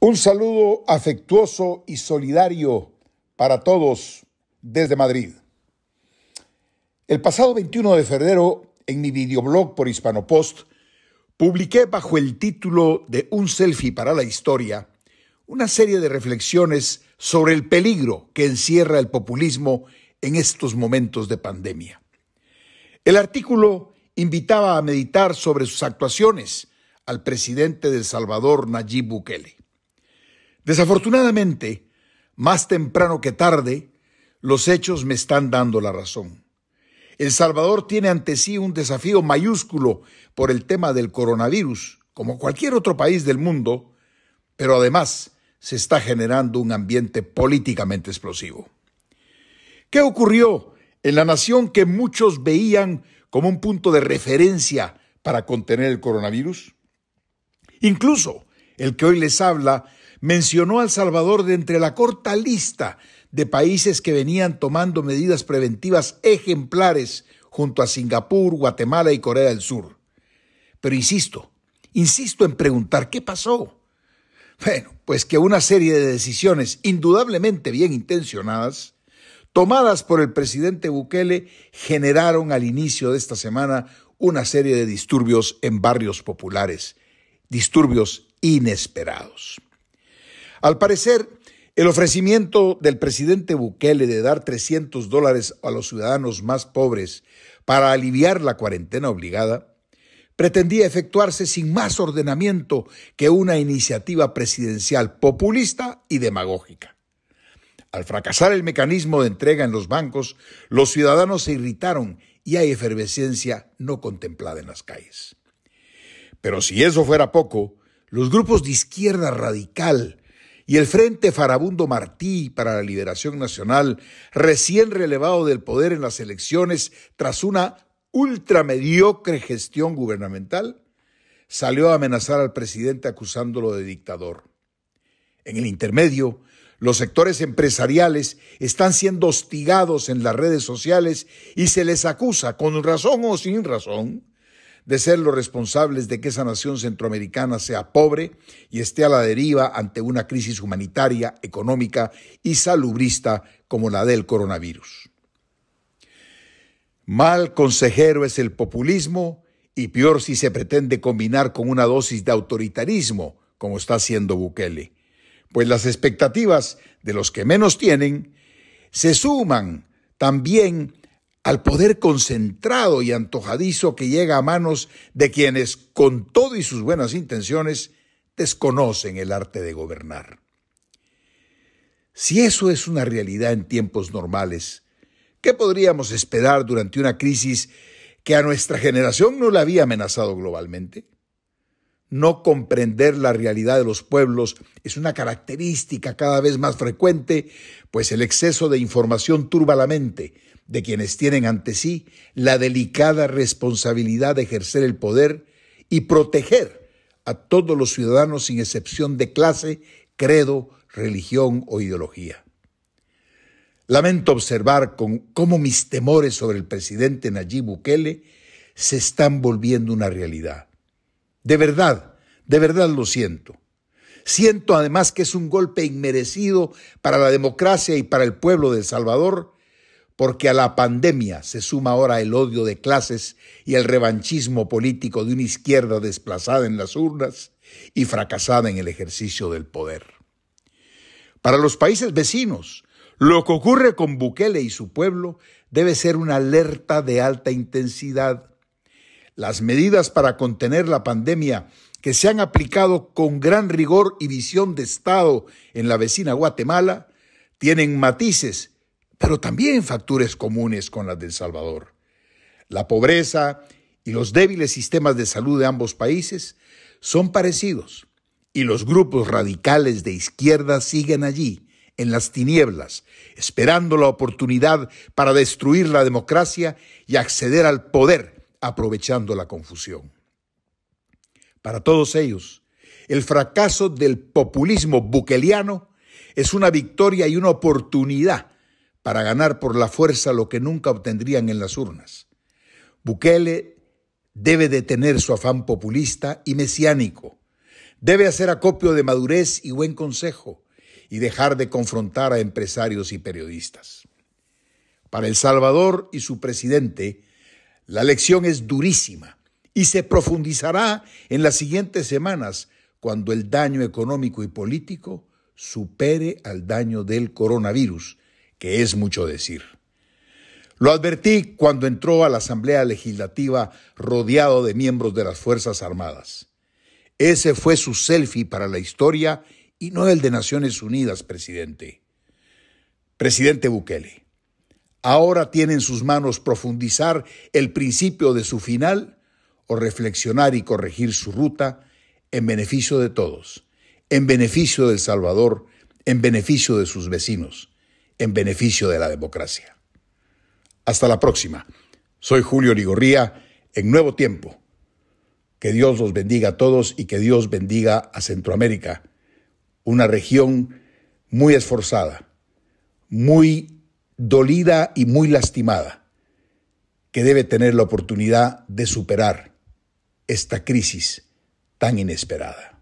Un saludo afectuoso y solidario para todos desde Madrid. El pasado 21 de febrero, en mi videoblog por Hispanopost, publiqué bajo el título de Un selfie para la historia una serie de reflexiones sobre el peligro que encierra el populismo en estos momentos de pandemia. El artículo invitaba a meditar sobre sus actuaciones al presidente del Salvador Nayib Bukele. Desafortunadamente, más temprano que tarde, los hechos me están dando la razón. El Salvador tiene ante sí un desafío mayúsculo por el tema del coronavirus, como cualquier otro país del mundo, pero además se está generando un ambiente políticamente explosivo. ¿Qué ocurrió en la nación que muchos veían como un punto de referencia para contener el coronavirus? Incluso el que hoy les habla mencionó al Salvador de entre la corta lista de países que venían tomando medidas preventivas ejemplares junto a Singapur, Guatemala y Corea del Sur. Pero insisto, insisto en preguntar qué pasó. Bueno, pues que una serie de decisiones indudablemente bien intencionadas, tomadas por el presidente Bukele, generaron al inicio de esta semana una serie de disturbios en barrios populares, disturbios inesperados. Al parecer, el ofrecimiento del presidente Bukele de dar 300 dólares a los ciudadanos más pobres para aliviar la cuarentena obligada pretendía efectuarse sin más ordenamiento que una iniciativa presidencial populista y demagógica. Al fracasar el mecanismo de entrega en los bancos, los ciudadanos se irritaron y hay efervescencia no contemplada en las calles. Pero si eso fuera poco, los grupos de izquierda radical, y el Frente Farabundo Martí para la Liberación Nacional, recién relevado del poder en las elecciones tras una ultramediocre gestión gubernamental, salió a amenazar al presidente acusándolo de dictador. En el intermedio, los sectores empresariales están siendo hostigados en las redes sociales y se les acusa, con razón o sin razón, de ser los responsables de que esa nación centroamericana sea pobre y esté a la deriva ante una crisis humanitaria, económica y salubrista como la del coronavirus. Mal consejero es el populismo y peor si se pretende combinar con una dosis de autoritarismo, como está haciendo Bukele, pues las expectativas de los que menos tienen se suman también al poder concentrado y antojadizo que llega a manos de quienes, con todo y sus buenas intenciones, desconocen el arte de gobernar. Si eso es una realidad en tiempos normales, ¿qué podríamos esperar durante una crisis que a nuestra generación no la había amenazado globalmente? No comprender la realidad de los pueblos es una característica cada vez más frecuente, pues el exceso de información turba la mente, de quienes tienen ante sí la delicada responsabilidad de ejercer el poder y proteger a todos los ciudadanos sin excepción de clase, credo, religión o ideología. Lamento observar con cómo mis temores sobre el presidente Nayib Bukele se están volviendo una realidad. De verdad, de verdad lo siento. Siento además que es un golpe inmerecido para la democracia y para el pueblo de El Salvador, porque a la pandemia se suma ahora el odio de clases y el revanchismo político de una izquierda desplazada en las urnas y fracasada en el ejercicio del poder. Para los países vecinos, lo que ocurre con Bukele y su pueblo debe ser una alerta de alta intensidad. Las medidas para contener la pandemia que se han aplicado con gran rigor y visión de Estado en la vecina Guatemala tienen matices pero también factores comunes con las del Salvador. La pobreza y los débiles sistemas de salud de ambos países son parecidos y los grupos radicales de izquierda siguen allí, en las tinieblas, esperando la oportunidad para destruir la democracia y acceder al poder aprovechando la confusión. Para todos ellos, el fracaso del populismo bukeliano es una victoria y una oportunidad para ganar por la fuerza lo que nunca obtendrían en las urnas. Bukele debe detener su afán populista y mesiánico. Debe hacer acopio de madurez y buen consejo y dejar de confrontar a empresarios y periodistas. Para El Salvador y su presidente, la lección es durísima y se profundizará en las siguientes semanas cuando el daño económico y político supere al daño del coronavirus, que es mucho decir. Lo advertí cuando entró a la Asamblea Legislativa rodeado de miembros de las Fuerzas Armadas. Ese fue su selfie para la historia y no el de Naciones Unidas, presidente. Presidente Bukele, ahora tiene en sus manos profundizar el principio de su final o reflexionar y corregir su ruta en beneficio de todos, en beneficio del Salvador, en beneficio de sus vecinos en beneficio de la democracia. Hasta la próxima. Soy Julio Ligorría en Nuevo Tiempo. Que Dios los bendiga a todos y que Dios bendiga a Centroamérica, una región muy esforzada, muy dolida y muy lastimada, que debe tener la oportunidad de superar esta crisis tan inesperada.